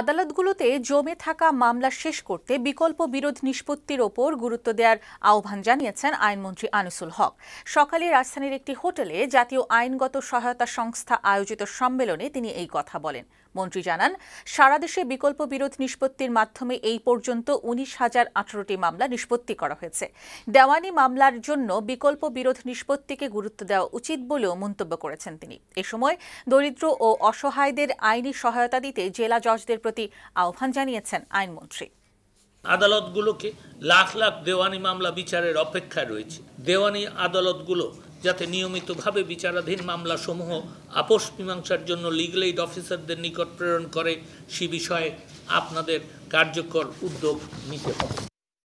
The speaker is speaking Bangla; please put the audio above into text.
আদালতগুলোতে জমে থাকা মামলা শেষ করতে বিকল্প বিরোধ নিষ্পত্তির ওপর গুরুত্ব দেওয়ার আহ্বান জানিয়েছেন আইনমন্ত্রী আনিসুল হক সকালে রাজধানীর একটি হোটেলে জাতীয় আইনগত সহায়তা সংস্থা আয়োজিত সম্মেলনে তিনি এই কথা বলেন মন্ত্রী জানান সারা দেশে বিকল্প বিরোধ নিষ্পত্তির মাধ্যমে এই পর্যন্ত উনিশ হাজার আঠারোটি মামলা নিষ্পত্তি করা হয়েছে দেওয়ানি মামলার জন্য বিকল্প বিরোধ নিষ্পত্তিকে গুরুত্ব দেওয়া উচিত বলেও মন্তব্য করেছেন তিনি এ সময় দরিদ্র ও অসহায়দের আইনি সহায়তা দিতে জেলা জজদের প্রতি আহ্বান জানিয়েছেন আইনমন্ত্রী আদালতগুলোকে লাখ লাখ দেওয়ানি মামলা বিচারের অপেক্ষায় রয়েছে দেওয়ানি আদালতগুলো যাতে নিয়মিতভাবে বিচারাধীন মামলাসমূহ আপোষ মীমাংসার জন্য লিগল এইড অফিসারদের নিকট প্রেরণ করে সে বিষয়ে আপনাদের কার্যকর উদ্যোগ নিতে হবে